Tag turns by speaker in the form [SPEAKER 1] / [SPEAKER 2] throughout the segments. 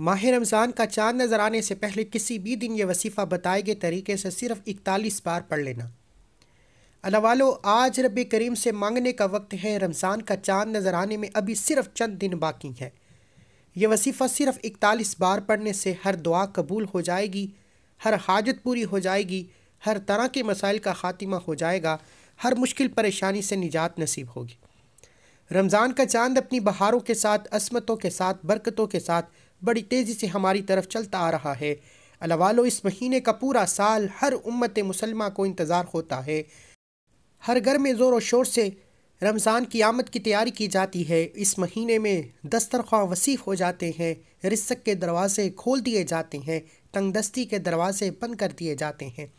[SPEAKER 1] माह रमज़ान का चांद नज़र आने से पहले किसी भी दिन ये वसीफ़ा बताए गए तरीके से सिर्फ इकतालीस बार पढ़ लेना अलावालो आज रब करीम से मांगने का वक्त है रमज़ान का चांद नज़र आने में अभी सिर्फ चंद दिन बाकी है यह वसीफ़ा सिर्फ इकतालीस बार पढ़ने से हर दुआ कबूल हो जाएगी हर हाजत पूरी हो जाएगी हर तरह के मसाइल का ख़ात्मा हो जाएगा हर मुश्किल परेशानी से निजात नसीब होगी रमज़ान का चांद अपनी बहारों के साथ असमतों के साथ बरकतों के साथ बड़ी तेज़ी से हमारी तरफ चलता आ रहा है अलावालो इस महीने का पूरा साल हर उम्मत मुसलमा को इंतज़ार होता है हर घर में ज़ोर शोर से रमज़ान की आमद की तैयारी की जाती है इस महीने में दस्तरख्वा वसीफ़ हो जाते हैं रिस्क के दरवाज़े खोल दिए जाते हैं तंगदस्ती के दरवाज़े बंद कर दिए जाते हैं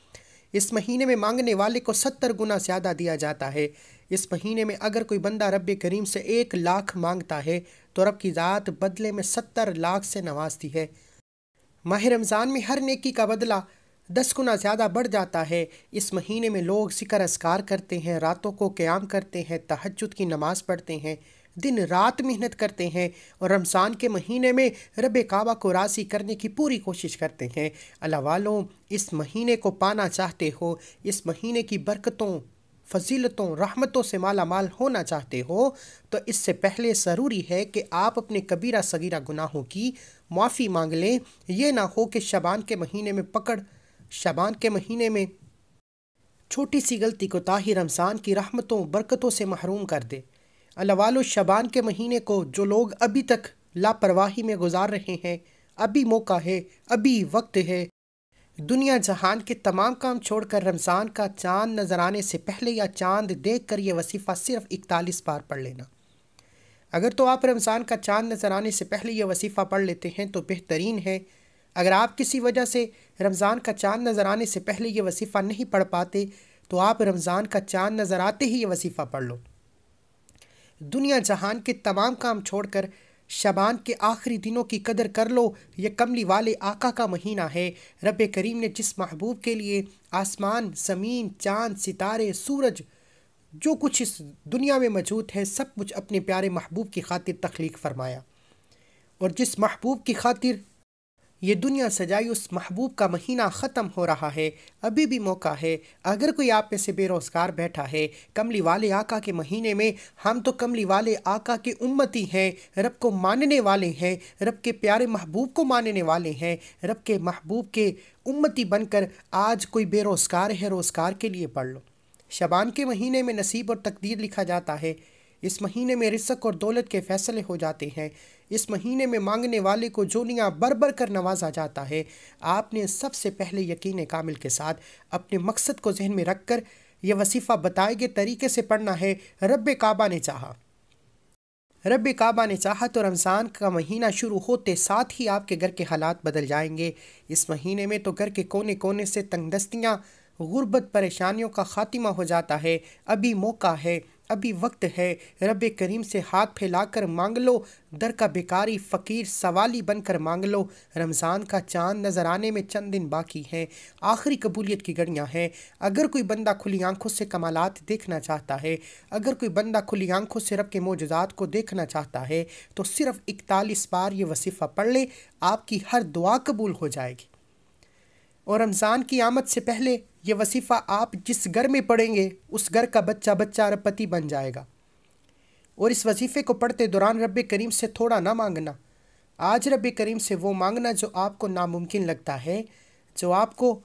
[SPEAKER 1] इस महीने में मांगने वाले को सत्तर गुना ज़्यादा दिया जाता है इस महीने में अगर कोई बंदा रब करीम से एक लाख मांगता है तो रब की ज़ात बदले में सत्तर लाख से नवाजती है माह रमज़ान में हर नेकी का बदला दस गुना ज़्यादा बढ़ जाता है इस महीने में लोग जिक्र असकार करते हैं रातों को क्याम करते हैं तहजद की नमाज़ पढ़ते हैं दिन रात मेहनत करते हैं और रमज़ान के महीने में रब काबा को राशी करने की पूरी कोशिश करते हैं अल्लाह वालों इस महीने को पाना चाहते हो इस महीने की बरकतों फजीलतों रहमतों से माला माल होना चाहते हो तो इससे पहले ज़रूरी है कि आप अपने कबीरा सगीरा गुनाहों की माफ़ी मांग लें यह ना हो कि शबान के महीने में पकड़ शबान के महीने में छोटी सी गलती को ताहिर रमज़ान की रहमतों बरकतों से महरूम कर दे अलवाल शबान के महीने को जो लोग अभी तक लापरवाही में गुजार रहे हैं अभी मौका है अभी वक्त है दुनिया जहान के तमाम काम छोड़कर रमज़ान का चांद नज़र आने से पहले या चांद देख कर यह वसीफ़ा सिर्फ इकतालीस बार पढ़ लेना अगर तो आप रमज़ान का चांद नज़र आने से पहले यह वसीफ़ा पढ़ लेते हैं तो बेहतरीन है अगर आप किसी वजह से रमज़ान का चांद नज़र आने से पहले यह वसीफ़ा नहीं पढ़ पाते तो आप रमज़ान का चांद नज़र आते ही ये वसीफ़ा पढ़ लो दुनिया जहान के तमाम काम छोड़कर शबान के आखिरी दिनों की कदर कर लो ये कमली वाले आका का महीना है रब करीम ने जिस महबूब के लिए आसमान ज़मीन चाँद सितारे सूरज जो कुछ इस दुनिया में मौजूद है सब कुछ अपने प्यारे महबूब की खातिर तख्लीक फरमाया और जिस महबूब की खातिर ये दुनिया सजाई उस महबूब का महीना ख़त्म हो रहा है अभी भी मौका है अगर कोई आप में से बेरोज़गार बैठा है कमली वाले आका के महीने में हम तो कमली वाले आका के उम्मती हैं रब को मानने वाले हैं रब के प्यारे महबूब को मानने वाले हैं रब के महबूब के उम्मती बनकर आज कोई बेरोज़गार है रोज़गार के लिए पढ़ लो शबान के महीने में नसीब और तकदीर लिखा जाता है इस महीने में रिसक और दौलत के फैसले हो जाते हैं इस महीने में मांगने वाले को जोनिया बर बर कर नवाजा जाता है आपने सबसे पहले यकीन कामिल के साथ अपने मकसद को जहन में रख कर यह वसीफ़ा बताए गए तरीके से पढ़ना है रब काबा ने चाहा रब काबा ने चाहा तो रमज़ान का महीना शुरू होते साथ ही आपके घर के हालात बदल जाएंगे इस महीने में तो घर के कोने कोने से तंगदस्तियाँ गुर्बत परेशानियों का ख़ात्मा हो जाता है अभी मौका है अभी वक्त है रब करीम से हाथ फैलाकर मांग लो दर का बेकारी फ़कीर सवाली बनकर मांग लो रमज़ान का चांद नज़र आने में चंद दिन बाकी हैं आखिरी कबूलियत की घड़ियाँ हैं अगर कोई बंदा खुली आंखों से कमालात देखना चाहता है अगर कोई बंदा खुली आंखों से रब के मोजात को देखना चाहता है तो सिर्फ़ इकतालीस बार ये वसीफ़ा पढ़ ले आपकी हर दुआ कबूल हो जाएगी और रमज़ान की आमद से पहले ये वसीफ़ा आप जिस घर में पढ़ेंगे उस घर का बच्चा बच्चा पति बन जाएगा और इस वसीफ़े को पढ़ते दौरान रब करीम से थोड़ा ना मांगना आज रब करीम से वो मांगना जो आपको नामुमकिन लगता है जो आपको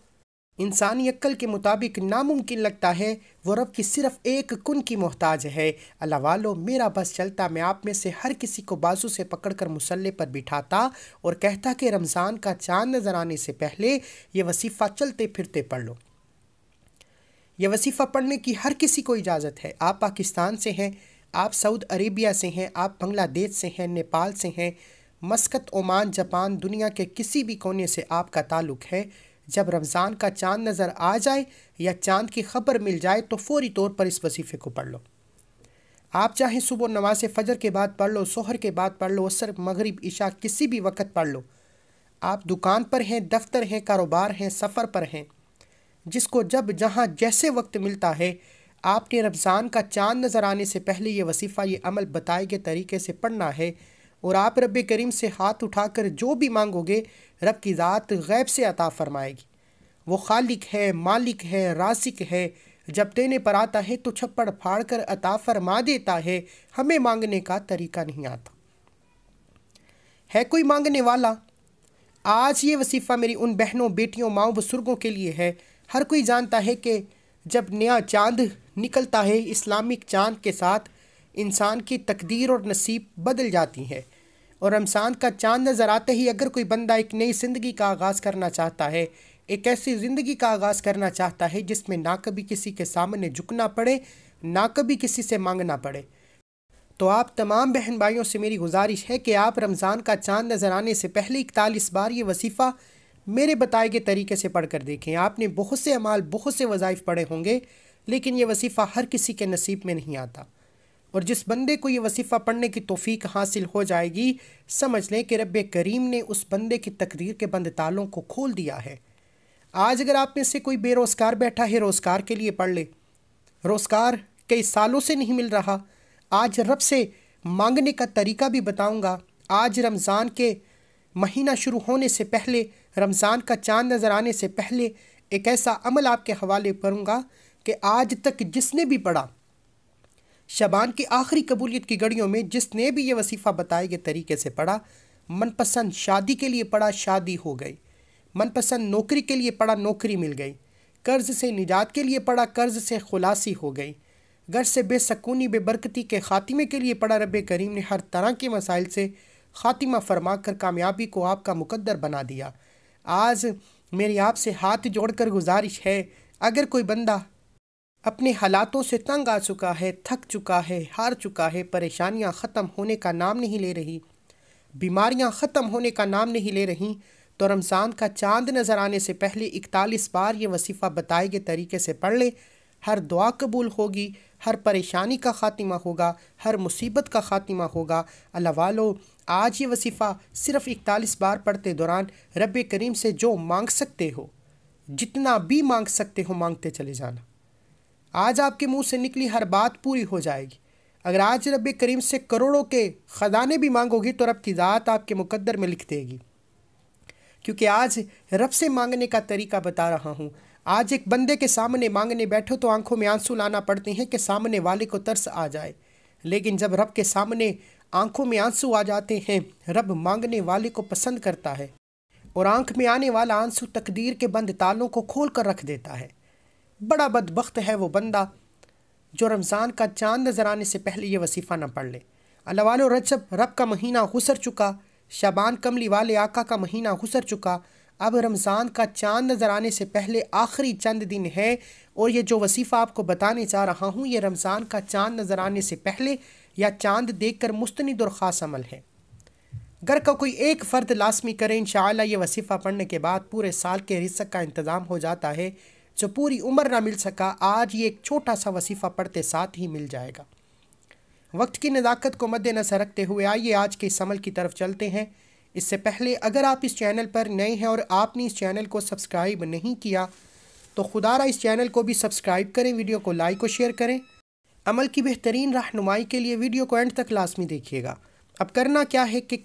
[SPEAKER 1] इंसानी अक्ल के मुताबिक नामुमकिन लगता है वो रब की सिर्फ एक कुन की मोहताज है अल्लाह वालो मेरा बस चलता मैं आप में से हर किसी को बाजू से पकड़कर मुसल्ले पर बिठाता और कहता कि रमज़ान का चांद नज़र आने से पहले ये वसीफ़ा चलते फिरते पढ़ लो यह वसीफ़ा पढ़ने की हर किसी को इजाज़त है आप पाकिस्तान से हैं आप सऊद अरेबिया से हैं आप बांग्लादेश से हैं नेपाल से हैं मस्कत ओमान जापान दुनिया के किसी भी कोने से आपका ताल्लुक़ है जब रमज़ान का चांद नज़र आ जाए या चांद की खबर मिल जाए तो फौरी तौर पर इस वसीफ़े को पढ़ लो आप चाहे सुबह नमाज फ़जर के बाद पढ़ लो शोहर के बाद पढ़ लो असर मगरब इशा किसी भी वक्त पढ़ लो आप दुकान पर हैं दफ्तर हैं कारोबार हैं सफ़र पर हैं जिसको जब जहाँ जैसे वक्त मिलता है आपने रमज़ान का चांद नज़र आने से पहले ये वसीफ़ा ये अमल बताए गए तरीके से पढ़ना है और आप रब करीम से हाथ उठाकर जो भी मांगोगे रब की ज़ात गैब से अता फ़रमाएगी वो खालिक है मालिक है रासिक है जब देने पर आता है तो छप्पड़ फाड़ कर अता फरमा देता है हमें मांगने का तरीका नहीं आता है कोई मांगने वाला आज ये वसीफ़ा मेरी उन बहनों बेटियों माओ बुज़ुर्गों के लिए है हर कोई जानता है कि जब नया चांद निकलता है इस्लामिक चांद के साथ इंसान की तकदीर और नसीब बदल जाती है और रमज़ान का चांद नज़र आते ही अगर कोई बंदा एक नई ज़िंदगी का आगाज़ करना चाहता है एक ऐसी ज़िंदगी का आगाज़ करना चाहता है जिसमें ना कभी किसी के सामने झुकना पड़े ना कभी किसी से मांगना पड़े तो आप तमाम बहन भाइयों से मेरी गुजारिश है कि आप रमज़ान का चांद नज़र आने से पहले इकतालीस बार ये वसीफ़ा मेरे बताए गए तरीके से पढ़ कर देखें आपने बहुत से अमाल बहुत से वज़ाइफ़ पढ़े होंगे लेकिन ये वसीफ़ा हर किसी के नसीब में नहीं आता और जिस बंदे को ये वसीफ़ा पढ़ने की तोफ़ीक हासिल हो जाएगी समझ लें कि रब करीम ने उस बंदे की तकदीर के बंद तालों को खोल दिया है आज अगर आप में से कोई बेरोज़गार बैठा है रोज़गार के लिए पढ़ ले रोज़गार कई सालों से नहीं मिल रहा आज रब से मांगने का तरीका भी बताऊँगा आज रमज़ान के महीना शुरू होने से पहले रमज़ान का चांद नज़र आने से पहले एक ऐसा अमल आपके हवाले करूँगा कि आज तक जिसने भी पढ़ा शबान की आखिरी कबूलियत की घड़ियों में जिसने भी ये वसीफ़ा बताए गए तरीके से पढ़ा मनपसंद शादी के लिए पढ़ा शादी हो गई मनपसंद नौकरी के लिए पढ़ा नौकरी मिल गई कर्ज़ से निजात के लिए पढ़ा कर्ज़ से खुलासी हो गई घर से बेसकूनी बेबरकती के ख़ात्मे के लिए पढ़ा रब करीम ने हर तरह के मसाइल से ख़ातिमा फरमा कर कामयाबी को आपका मुकद्दर बना दिया आज मेरी आपसे हाथ जोड़कर गुजारिश है अगर कोई बंदा अपने हालातों से तंग आ चुका है थक चुका है हार चुका है परेशानियां ख़त्म होने का नाम नहीं ले रही बीमारियां ख़त्म होने का नाम नहीं ले रही तो रमज़ान का चांद नज़र आने से पहले इकतालीस बार ये वसीफ़ा बताए गए तरीके से पढ़ लें हर दुआ कबूल होगी हर परेशानी का ख़ात्मा होगा हर मुसीबत का ख़ात्मा होगा अल्लाह वालो आज ये वसीफ़ा सिर्फ़ इकतालीस बार पढ़ते दौरान रब करीम से जो मांग सकते हो जितना भी मांग सकते हो मांगते चले जाना आज आपके मुंह से निकली हर बात पूरी हो जाएगी अगर आज रब करीम से करोड़ों के ख़जाने भी मांगोगी तो रब की ज़ात आपके मुकद्दर में लिख देगी क्योंकि आज रब से मांगने का तरीका बता रहा हूँ आज एक बंदे के सामने मांगने बैठो तो आंखों में आंसू लाना पड़ते हैं कि सामने वाले को तरस आ जाए लेकिन जब रब के सामने आंखों में आंसू आ जाते हैं रब मांगने वाले को पसंद करता है और आंख में आने वाला आंसू तकदीर के बंद तालों को खोल कर रख देता है बड़ा बदबخت है वो बंदा जो रमज़ान का चांद नजर आने से पहले ये वसीफ़ा ना पढ़ ले अलवाल रजब रब का महीना गुसर चुका शबान कमली वाले आका का महीना गुसर चुका अब रमज़ान का चांद नज़र आने से पहले आखिरी चंद दिन है और ये जो वसीफ़ा आपको बताने जा रहा हूँ ये रमज़ान का चांद नज़र आने से पहले या चांद देख कर मुस्तंद और ख़ास अमल है घर का कोई एक फ़र्द लाजमी करे इन ये वसीफ़ा पढ़ने के बाद पूरे साल के रिस्क का इंतज़ाम हो जाता है जो पूरी उम्र ना मिल सका आज ये एक छोटा सा वसीफ़ा पढ़ते साथ ही मिल जाएगा वक्त की नज़ाकत को मद्देनजर रखते हुए आइए आज के इस अमल की तरफ चलते हैं इससे पहले अगर आप इस चैनल पर नए हैं और आपने इस चैनल को सब्सक्राइब नहीं किया तो खुदा इस चैनल को भी सब्सक्राइब करें वीडियो को लाइक और शेयर करें अमल की बेहतरीन रहनुमाई के लिए वीडियो को एंड तक लाजमी देखिएगा अब करना क्या है कि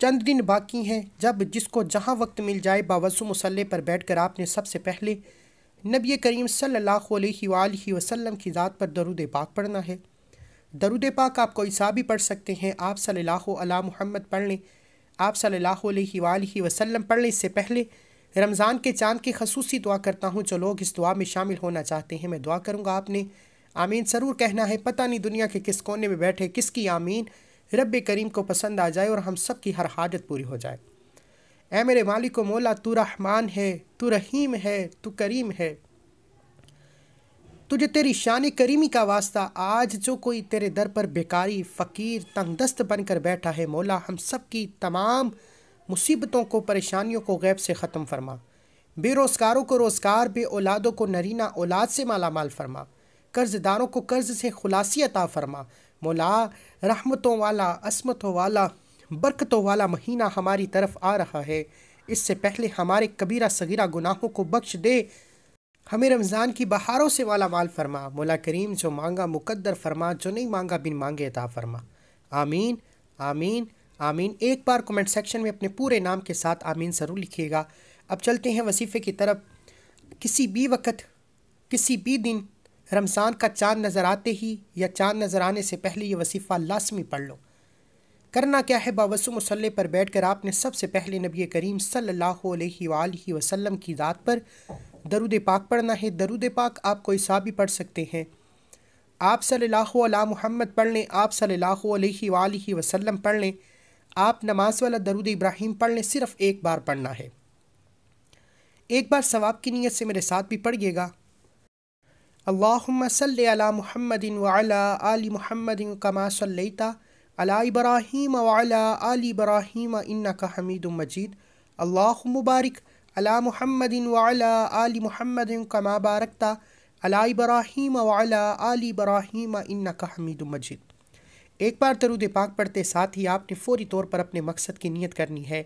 [SPEAKER 1] चंद दिन बाकी हैं जब जिसको जहाँ वक्त मिल जाए बावसु मसल्ले पर बैठ कर आपने सबसे पहले नबी करीम सल्लल्लाहु वसलम वसल्लम की ज़ात पर दरुद पाक पढ़ना है दरुद पाक आप कोई सा भी पढ़ सकते हैं आप सल्लल्लाहु अला पढ़ लें आप सल्लल्लाहु अलैहि वसल्लम पढ़ने से पहले रमज़ान के चांद की खसूसी दुआ करता हूँ जो लोग इस दुआ में शामिल होना चाहते हैं मैं दुआ करूँगा आपने आमीन ज़रूर कहना है पता नहीं दुनिया के किस कोने में बैठे किसकी आमीन रब करीम को पसंद आ जाए और हम सब की हर हाजत पूरी हो जाए ए मेरे मालिक व मोला तू रहमान है तू रहीम है तू करीम है तुझे तेरी शान करीमी का वास्ता आज जो कोई तेरे दर पर बेकारी फ़कीर तंगदस्त बनकर बैठा है मौला हम सब की तमाम मुसीबतों को परेशानियों को गैब से ख़त्म फरमा बेरोज़गारों को रोज़गार बे औलादों को नरीना औलाद से माला माल फरमा कर्ज़दारों को कर्ज़ से खुलासी अता फरमा मौला रहमतों वाला असमतों वाला बरकतों वाला महीना हमारी तरफ आ रहा है इससे पहले हमारे कबीरा सगीरा गुनाहों को बख्श दे हमें रमज़ान की बहारों से वाला माल फरमा मोला करीम जो मांगा मुकद्दर फरमा जो नहीं मांगा बिन मांगे अता फरमा आमीन आमीन आमीन एक बार कमेंट सेक्शन में अपने पूरे नाम के साथ आमीन ज़रूर लिखिएगा अब चलते हैं वसीफ़े की तरफ किसी भी वक्त किसी भी दिन रमज़ान का चाँद नज़र आते ही या चाँद नज़र आने से पहले ये वसीफ़ा लाजमी पढ़ लो करना क्या है बावसु मसल्ले पर बैठ कर आपने सबसे पहले नबी करीम सल्लल्लाहु अलैहि वसल्लम की दात पर दरुद पाक पढ़ना है दरुद पाक आप कोई सा भी पढ़ सकते हैं आप सल्लल्लाहु अला पढ़ लें आप सल्लल्लाहु अलैहि वसल्लम पढ़ लें आप नमाज वाला दरुद इब्राहिम पढ़ लें सिर्फ़ एक बार पढ़ना है एक बार सवाब की नीयत से मेरे साथ भी पढ़िएगा अल्लाहुम्मा सल्ली अला मुहम्मदिन वाला आली मुहम्मदिन कमा सल्लैता अला इब्राहिम वाला आली इब्राहिम इन्ना का हमीद मजीद अल्लाह मुबारक अला महमद वाला आली महमद कमा बारकता अला इब्राहिम वाला आली इब्राहिम हमीद मजिद एक बार दरुद पाक पढ़ते साथ ही आपने फौरी तौर पर अपने मकसद की नीयत करनी है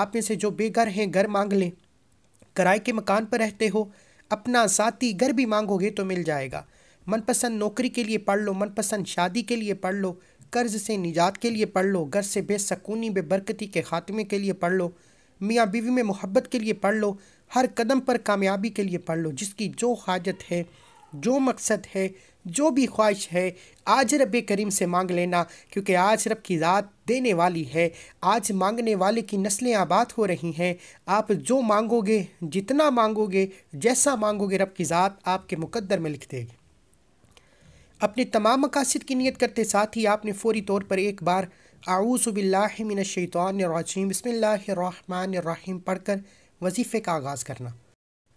[SPEAKER 1] आप में से जो बेघर हैं घर मांग लें किराए के मकान पर रहते हो अपना साथी घर भी मांगोगे तो मिल जाएगा मनपसंद नौकरी के लिए पढ़ लो मनपसंद शादी के लिए पढ़ लो कर्ज से निजात के लिए पढ़ लो घर से बेसकूनी बेबरकती के खात्मे के लिए पढ़ लो मियाँ बीवी में मोहब्बत के लिए पढ़ लो हर कदम पर कामयाबी के लिए पढ़ लो जिसकी जो हाजत है जो मकसद है जो भी ख्वाहिश है आज रब करीम से मांग लेना क्योंकि आज रब की ज़ात देने वाली है आज मांगने वाले की नस्लें आबाद हो रही हैं आप जो मांगोगे जितना मांगोगे जैसा मांगोगे रब की ज़ात आपके मुकद्दर में लिख देगी अपने तमाम मकासद की नीयत करते साथ ही आपने फौरी तौर पर एक बार आऊसबिल्लाशैतरजीम बसमीम पढ़कर वजीफ़े का आगाज़ करना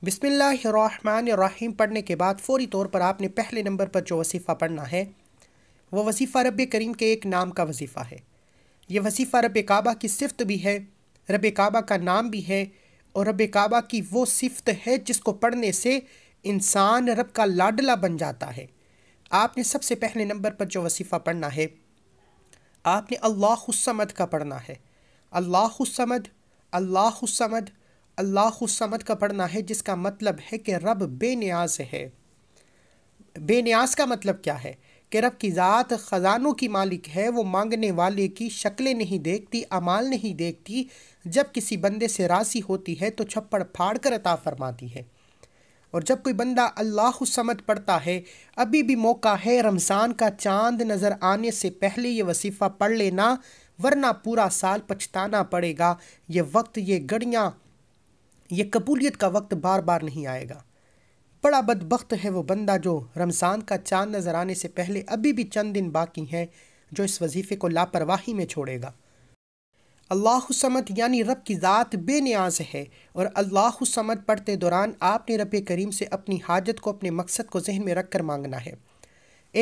[SPEAKER 1] बसमीम पढ़ने के बाद फ़ौरी तौर पर आपने पहले नंबर पर जो वसीफ़ा पढ़ना है वह वसीफ़ा रब करीम के एक नाम का वजीफ़ा है यह वसीफ़ा रब काबा की सिफत भी है रब काबा का नाम भी है और रब काबा की वो सिफत है जिसको पढ़ने से इंसान रब का लाडला बन जाता है आपने सबसे पहले नंबर पर जो वसीफ़ा पढ़ना है आपने अल्लाहसमद का पढ़ना है अल्लाहसमद अल्लाह अल्लाहसमद का पढ़ना है जिसका मतलब है कि रब बेनियाज है बेनियाज का मतलब क्या है कि रब की ज़ात ख़जानों की मालिक है वो मांगने वाले की शक्लें नहीं देखती अमाल नहीं देखती जब किसी बंदे से राशि होती है तो छप्पड़ फाड़ कर अता फरमाती है और जब कोई बंदा अल्लाह समत पढ़ता है अभी भी मौका है रमज़ान का चांद नज़र आने से पहले ये वसीफ़ा पढ़ लेना वरना पूरा साल पछताना पड़ेगा ये वक्त ये घड़ियाँ ये कबूलियत का वक्त बार बार नहीं आएगा बड़ा बदबख्त है वो बंदा जो रमज़ान का चांद नज़र आने से पहले अभी भी चंद दिन बाकी हैं जो इस वजीफ़े को लापरवाही में छोड़ेगा अल्लाहसमद यानी रब की ज़ात बेनियाज है और अल्लाहसमद पढ़ते दौरान आपने रब करीम से अपनी हाजत को अपने मकसद को जहन में रख कर मांगना है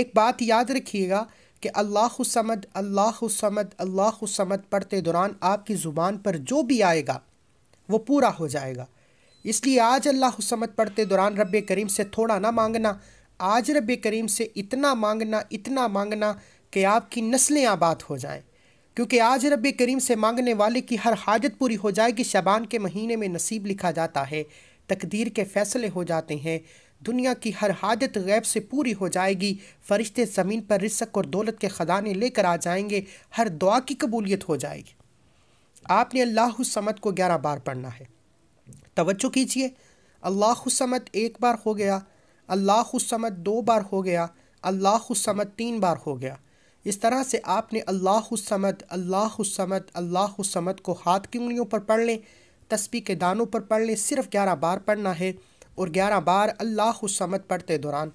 [SPEAKER 1] एक बात याद रखिएगा कि अल्लाहसमद अल्लाहसमद अल्लाहसमद पढ़ते दौरान आपकी ज़ुबान पर जो भी आएगा वो पूरा हो जाएगा इसलिए आज अल्लाहसमद पढ़ते दौरान रब करीम से थोड़ा ना मांगना आज रब करीम से इतना मांगना इतना मांगना कि आपकी नस्लें आबाद हो जाएँ क्योंकि आज रब करीम से मांगने वाले की हर हाजत पूरी हो जाएगी शबान के महीने में नसीब लिखा जाता है तकदीर के फैसले हो जाते हैं दुनिया की हर हाजत गैब से पूरी हो जाएगी फरिश्ते ज़मीन पर रिसक और दौलत के ख़जाने लेकर आ जाएंगे हर दुआ की कबूलियत हो जाएगी आपने अल्लाह समद को ग्यारह बार पढ़ना है तोज्जो कीजिए अल्लाह समत एक बार हो गया अल्लाह समत दो बार हो गया अल्लाह समत तीन बार हो गया इस तरह से आपने अल्लाह समद अल्लाह समद अल्लाह समद को हाथ की उंगलियों पर पढ़ लें तस्बी के दानों पर पढ़ लें सिर्फ ग्यारह बार पढ़ना है और ग्यारह बार अल्लाह समद पढ़ते दौरान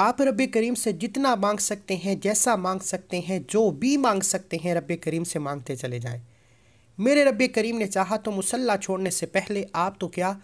[SPEAKER 1] आप रब करीम से जितना मांग सकते हैं जैसा मांग सकते हैं जो भी मांग सकते हैं रब करीम से मांगते चले जाएं मेरे रब करीम ने चाहा तो मुसल्ला छोड़ने से पहले आप तो क्या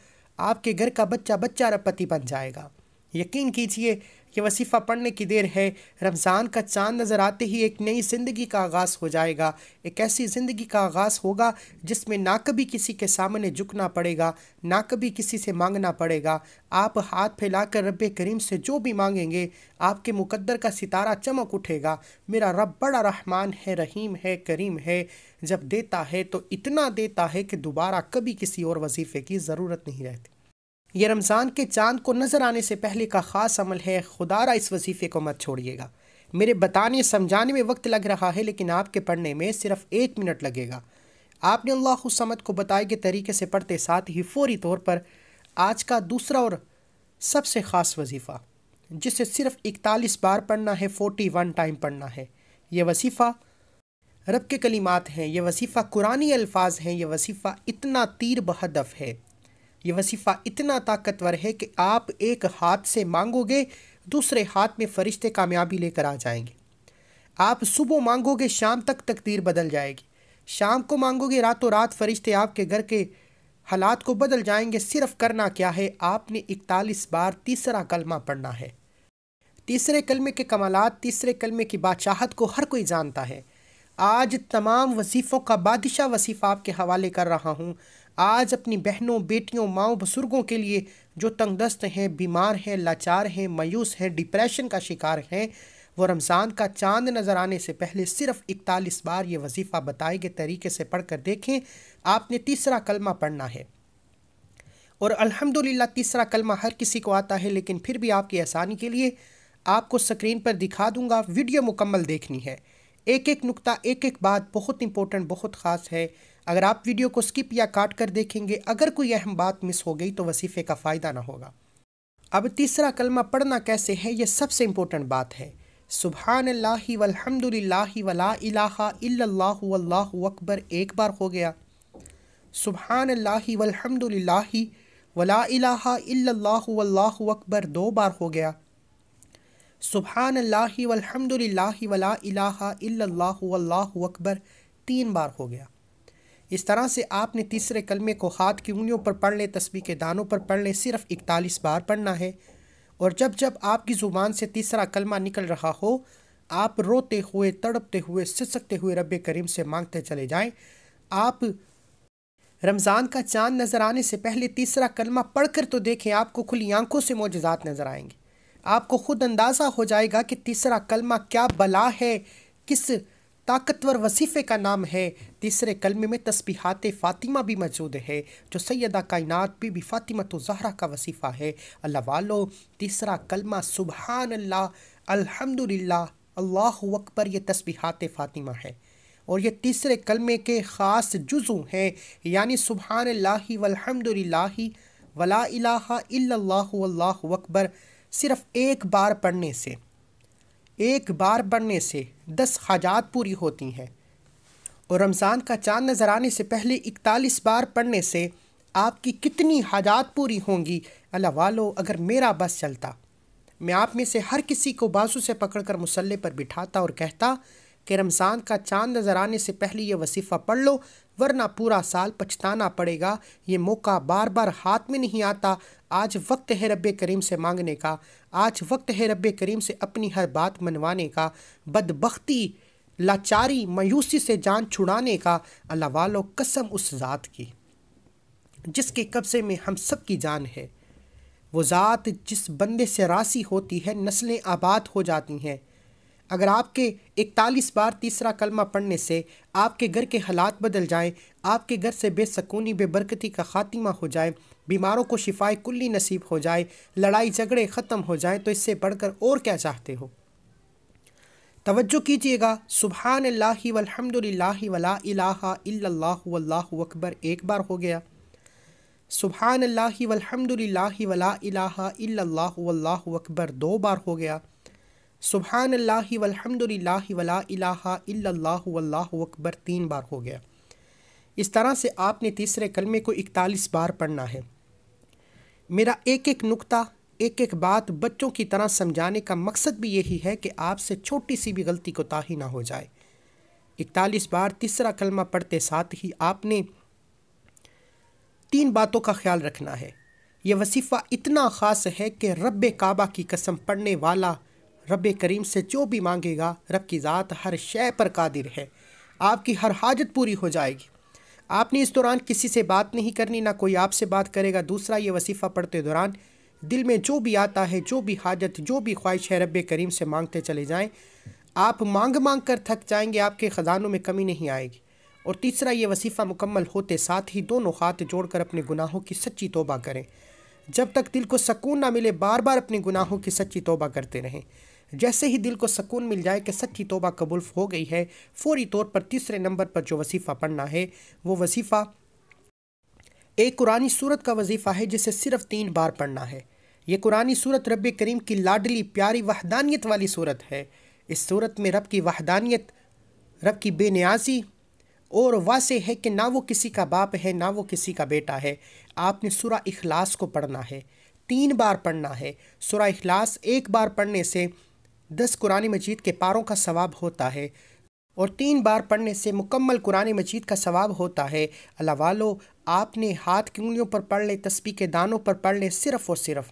[SPEAKER 1] आपके घर का बच्चा बच्चा रपति बन जाएगा यकीन कीजिए ये वसीफ़ा पढ़ने की देर है रमज़ान का चांद नज़र आते ही एक नई ज़िंदगी का आगाज़ हो जाएगा एक ऐसी ज़िंदगी का आगाज़ होगा जिसमें ना कभी किसी के सामने झुकना पड़ेगा ना कभी किसी से मांगना पड़ेगा आप हाथ फैलाकर रब करीम से जो भी मांगेंगे आपके मुकद्दर का सितारा चमक उठेगा मेरा रब बड़ा रहमान है रहीम है करीम है जब देता है तो इतना देता है कि दोबारा कभी किसी और वजीफ़े की ज़रूरत नहीं रहती यह रमज़ान के चांद को नज़र आने से पहले का ख़ास अमल है खुदारा इस वजीफ़े को मत छोड़िएगा मेरे बताने समझाने में वक्त लग रहा है लेकिन आपके पढ़ने में सिर्फ एक मिनट लगेगा आपने अल्लाह समद को बताए गए तरीके से पढ़ते साथ ही फौरी तौर पर आज का दूसरा और सबसे ख़ास वजीफ़ा जिसे सिर्फ इकतालीस बार पढ़ना है फोर्टी वन टाइम पढ़ना है यह वसीफ़ा रब के कलीमात हैं यह वसीफ़ा कुरानी अल्फाज हैं यह वसीफ़ा इतना तीर बहदफ है ये वसीफ़ा इतना ताकतवर है कि आप एक हाथ से मांगोगे दूसरे हाथ में फ़रिश्ते कामयाबी लेकर आ जाएंगे आप सुबह मांगोगे शाम तक तकदीर बदल जाएगी शाम को मांगोगे रातों रात फरिश्ते आपके घर के हालात को बदल जाएंगे सिर्फ करना क्या है आपने इकतालीस बार तीसरा कलमा पढ़ना है तीसरे कलमे के कमाल तीसरे कलमे की बादशाहत को हर कोई जानता है आज तमाम वजीफ़ों का बादशाह वसीफ़ा आपके हवाले कर रहा हूँ आज अपनी बहनों बेटियों माओ बुजुर्गों के लिए जो तंगदस्त हैं बीमार हैं लाचार हैं मायूस हैं डिप्रेशन का शिकार हैं वो रमज़ान का चांद नज़र आने से पहले सिर्फ इकतालीस बार ये वजीफ़ा बताए गए तरीके से पढ़ कर देखें आपने तीसरा कलमा पढ़ना है और अल्हम्दुलिल्लाह तीसरा कलमा हर किसी को आता है लेकिन फिर भी आपकी आसानी के लिए आपको स्क्रीन पर दिखा दूंगा वीडियो मुकम्मल देखनी है एक एक नुक्ता एक एक बात बहुत इंपॉर्टेंट बहुत ख़ास है अगर आप वीडियो को स्किप या काट कर देखेंगे अगर कोई अहम बात मिस हो गई तो वसीफ़े का फ़ायदा ना होगा अब तीसरा कलमा पढ़ना कैसे है यह सबसे इम्पोर्टेंट बात है सुबहान अल्लाह वलहमदिल्ला वला इलाहा अकबर एक बार हो गया सुबहान लाही वलहमदिल्ला वला इलाहा अल्लाह अकबर दो बार हो गया सुबहान लाही वलहमदिल्ला वला इलाहा अकबर तीन बार हो गया इस तरह से आपने तीसरे कलमे को हाथ की उंगलियों पर पढ़ लें तस्वीर के दानों पर पढ़ लें सिर्फ इकतालीस बार पढ़ना है और जब जब आपकी ज़ुबान से तीसरा कलमा निकल रहा हो आप रोते हुए तड़पते हुए सिसकते हुए रब करीम से मांगते चले जाएं आप रमज़ान का चांद नज़र आने से पहले तीसरा कलमा पढ़कर तो देखें आपको खुली आंखों से मोजात नज़र आएंगे आपको ख़ुद अंदाज़ा हो जाएगा कि तीसरा कलमा क्या बला है किस ताकतवर वसीफ़े का नाम है तीसरे कलमे में तस्बीहात फ़ातिमा भी मौजूद है जो सैदा कायनत भी भी फ़ातिमा तो जहरा का वसीफ़ा है अल्लाह वालो तीसरा कलमा सुबहान अल्लाह अल्हम्दुलिल्लाह अल्लाह अकबर ये तस्बीहात फ़ातिमा है और ये तीसरे कलमे के ख़ास जुजू हैं यानी सुबहान लाही वलहमदिल्लाही वला अल्लाह अकबर सिर्फ़ एक बार पढ़ने से एक बार बढ़ने से दस हाजात पूरी होती हैं और रमज़ान का चांद नज़र आने से पहले इकतालीस बार पढ़ने से आपकी कितनी हाजात पूरी होंगी अल्लाह वालो अगर मेरा बस चलता मैं आप में से हर किसी को बाजू से पकड़ कर मुसल्ले पर बिठाता और कहता कि रमज़ान का चांद नज़र आने से पहले यह वसीफ़ा पढ़ लो वरना पूरा साल पछताना पड़ेगा ये मौका बार बार हाथ में नहीं आता आज वक्त है रब करीम से मांगने का आज वक्त है रब करीम से अपनी हर बात मनवाने का बदबख्ती लाचारी मायूसी से जान छुड़ाने का अल्लाह वालो कसम उस ज़ात की जिसके कब्ज़े में हम सब की जान है वो ज़ात जिस बंदे से रासी होती है नस्लें आबाद हो जाती हैं अगर आपके इकतालीस बार तीसरा कलमा पढ़ने से आपके घर के हालात बदल जाएं, आपके घर से बेसकूनी बेबरकती का खात्मा हो जाए बीमारों को शिफाए कुल्ली नसीब हो जाए लड़ाई झगड़े ख़त्म हो जाएं तो इससे बढ़कर और क्या चाहते हो तवज्जो कीजिएगा सुबहान अल्लाह वलहमदिल्ला वला इलाहा अकबर एक बार हो गया सुबहान लाही वलहमदिल्ला वला अकबर दो बार हो गया सुबहान अल्लाह वलहमदिल्ला वला अकबर तीन बार हो गया इस तरह से आपने तीसरे कलमे को इकतालीस बार पढ़ना है मेरा एक एक नुक्ता एक एक बात बच्चों की तरह समझाने का मकसद भी यही है कि आपसे छोटी सी भी गलती को ताही ना हो जाए इकतालीस बार तीसरा कलमा पढ़ते साथ ही आपने तीन बातों का ख्याल रखना है यह वसीफ़ा इतना ख़ास है कि रब काबा की कसम पढ़ने वाला रब करीम से जो भी मांगेगा रब की ज़ात हर शय पर कादिर है आपकी हर हाजत पूरी हो जाएगी आपने इस दौरान किसी से बात नहीं करनी ना कोई आपसे बात करेगा दूसरा ये वसीफ़ा पढ़ते दौरान दिल में जो भी आता है जो भी हाजत जो भी ख्वाहिश है रब करीम से मांगते चले जाएँ आप मांग मांग कर थक जाएंगे आपके ख़जानों में कमी नहीं आएगी और तीसरा ये वसीफ़ा मुकम्मल होते साथ ही दोनों हाथ जोड़कर अपने गुनाहों की सच्ची तोबा करें जब तक दिल को सकून ना मिले बार बार अपने गुनाहों की सच्ची तोबा करते रहें जैसे ही दिल को सुकून मिल जाए कि सच्ची तोबा कबूल हो गई है फौरी तौर पर तीसरे नंबर पर जो वसीफ़ा पढ़ना है वो वसीफ़ा एक कुरानी सूरत का वजीफ़ा है जिसे सिर्फ तीन बार पढ़ना है ये कुरानी सूरत रब करीम की लाडली प्यारी वहदानियत वाली सूरत है इस सूरत में रब की वहदानियत रब की बेनियाजी और वासे है कि ना वो किसी का बाप है ना वो किसी का बेटा है आपने सुरा इखलास को पढ़ना है तीन बार पढ़ना है सुरा इखलास एक बार पढ़ने से दस कुरानी मजीद के पारों का सवाब होता है और तीन बार पढ़ने से मुकम्मल कुरान मजीद का सवाब होता है अल्लाह वालों आपने हाथ की उंगलियों पर पढ़ लें तस्बी के दानों पर पढ़ लें सिर्फ़ और सिर्फ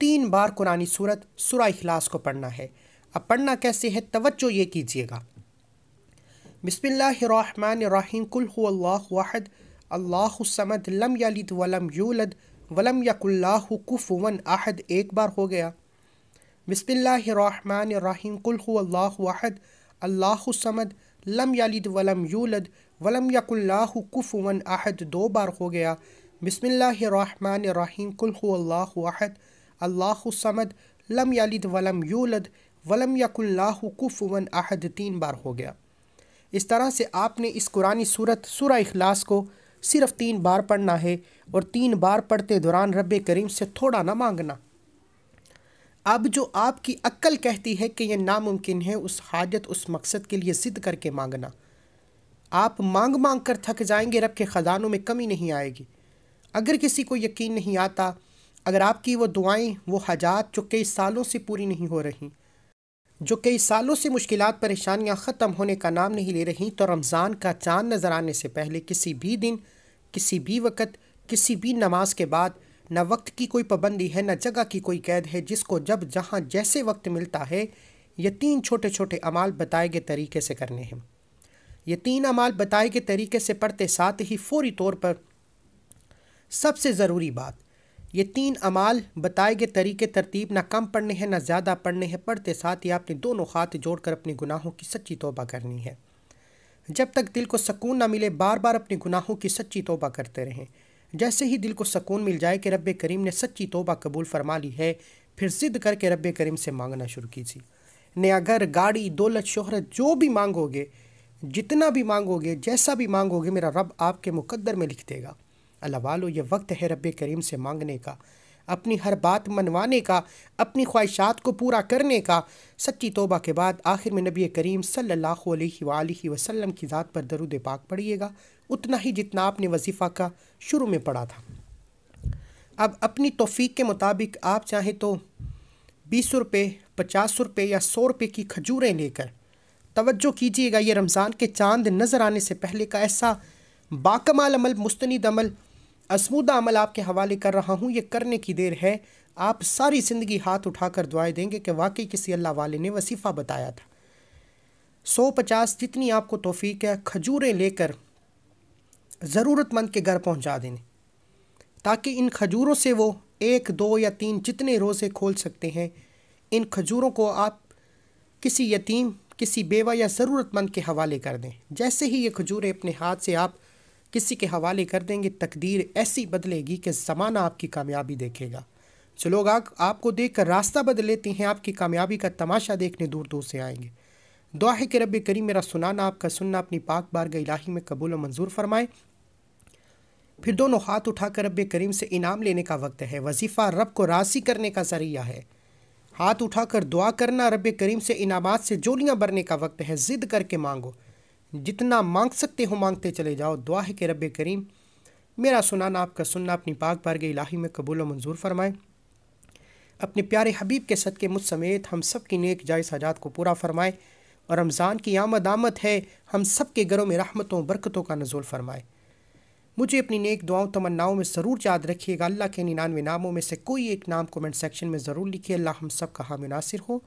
[SPEAKER 1] तीन बार कुरानी सूरत सुरा इखलास को पढ़ना है अब पढ़ना कैसे है तवज्जो ये कीजिएगा बिसमीम कुल्लाहद अल्लाहमद लम यलिद वलम यूलद वलम यकुल्लाह कुफ़ुवन आहद एक बार हो गया बसमिल्लाम कुल्लाहद अल्लाहसमद लम यालिद वलम यूलद वलम यकुल्लाह आहद दो बार हो गया बसमिल्लाम कुल्लाहद अल्लाहसमद लम यालिद वलम यूलद वलम यकुल्लाह अहद आहद तीन बार हो गया इस तरह से आपने इस कुरानी सूरत सूर अखलास को सिर्फ़ तीन बार पढ़ना है और तीन बार पढ़ते दौरान रब करीम से थोड़ा ना मांगना अब जो आपकी अक्ल कहती है कि यह नामुमकिन है उस हाजत उस मकसद के लिए ज़िद करके मांगना आप मांग मांग कर थक जाएंगे रब के ख़जानों में कमी नहीं आएगी अगर किसी को यकीन नहीं आता अगर आपकी वो दुआएं वो हजात जो कई सालों से पूरी नहीं हो रहीं जो कई सालों से मुश्किल परेशानियाँ ख़त्म होने का नाम नहीं ले रहीं तो रमज़ान का चाँद नज़र आने से पहले किसी भी दिन किसी भी वक़्त किसी भी नमाज के बाद न वक्त की कोई पाबंदी है न जगह की कोई कैद है जिसको जब जहाँ जैसे वक्त मिलता है ये तीन छोटे छोटे अमाल बताए गए तरीके से करने हैं ये तीन अमाल बताए गए तरीके से पढ़ते साथ ही फौरी तौर पर सबसे ज़रूरी बात ये तीन अमाल बताए गए तरीके तरतीब ना कम पढ़ने हैं ना ज़्यादा पढ़ने हैं पढ़ते साथ ही आपने दोनों हाथ जोड़कर अपने गुनाहों की सच्ची तोबा करनी है जब तक दिल को सकून ना मिले बार बार अपने गुनाहों की सच्ची तोबा करते रहें जैसे ही दिल को सकून मिल जाए कि रब करीम ने सच्ची तोबा कबूल फरमा ली है फिर ज़िद करके रब करीम से मांगना शुरू की थी नया घर गाड़ी दौलत शोहरत जो भी मांगोगे जितना भी मांगोगे जैसा भी मांगोगे मेरा रब आपके मुकद्दर में लिख देगा अल्लाह वालो ये वक्त है रब करीम से मांगने का अपनी हर बात मनवाने का अपनी ख्वाहिशात को पूरा करने का सच्ची तोबा के बाद आखिर में नबी करीम सल्लल्लाहु अलैहि वसल्लम की ज़ात पर दरुद पाक पढ़िएगा उतना ही जितना आपने वजीफ़ा का शुरू में पढ़ा था अब अपनी तोफ़ी के मुताबिक आप चाहें तो बीस रुपये पचास रुपये या सौ रुपये की खजूरें लेकर तवज्जो कीजिएगा ये रमज़ान के चांद नज़र आने से पहले का ऐसा बाकमाल अमल मुस्तंद अमल असमूदा अमल आपके हवाले कर रहा हूँ ये करने की देर है आप सारी ज़िंदगी हाथ उठाकर दुआएं देंगे कि वाकई किसी अल्लाह वाले ने वसीफ़ा बताया था सौ पचास जितनी आपको तोफ़ी है खजूरें लेकर ज़रूरतमंद के घर पहुंचा देने ताकि इन खजूरों से वो एक दो या तीन जितने रोज़े खोल सकते हैं इन खजूरों को आप किसी यतीम किसी बेवा या ज़रूरतमंद के हवाले कर दें जैसे ही ये खजूरें अपने हाथ से आप किसी के हवाले कर देंगे तकदीर ऐसी बदलेगी कि ज़माना आपकी कामयाबी देखेगा जो लोग आप, आपको देख कर रास्ता बदल लेते हैं आपकी कामयाबी का तमाशा देखने दूर दूर से आएंगे दुआ है कि रब करीम मेरा सुनाना आपका सुनना अपनी पाक बार इलाही में कबूल और मंजूर फरमाए फिर दोनों हाथ उठाकर रब करीम से इनाम लेने का वक्त है वजीफ़ा रब को राशी करने का ज़रिया है हाथ उठाकर दुआ करना रब करीम से इनामात से जोलियाँ भरने का वक्त है ज़िद करके मांगो जितना मांग सकते हो मांगते चले जाओ दुआ है कि रब करीम मेरा सुनाना आपका सुनना अपनी पाक बारग इलाही में कबूल मंजूर फरमाएँ अपने प्यारे हबीब के सद के मुझ समेत हम सब की नेक जाय हजात को पूरा फरमाएँ और रमज़ान की आमद आमद है हम सब के घरों में रहमतों बरकतों का नजूल फरमाएँ मुझे अपनी नेक दुआओं तमन्नाओं में ज़रूर याद रखिएगा अल्लाह के निन्यानवे नामों में से कोई एक नाम कमेंट सेक्शन में ज़रूर लिखिए अल्लाह हम सब का हामी नासिर हो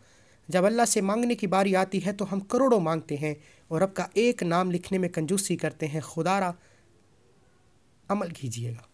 [SPEAKER 1] जब अल्लाह से मांगने की बारी आती है तो हम करोड़ों मांगते हैं और रब का एक नाम लिखने में कंजूसी करते हैं खुदारा अमल कीजिएगा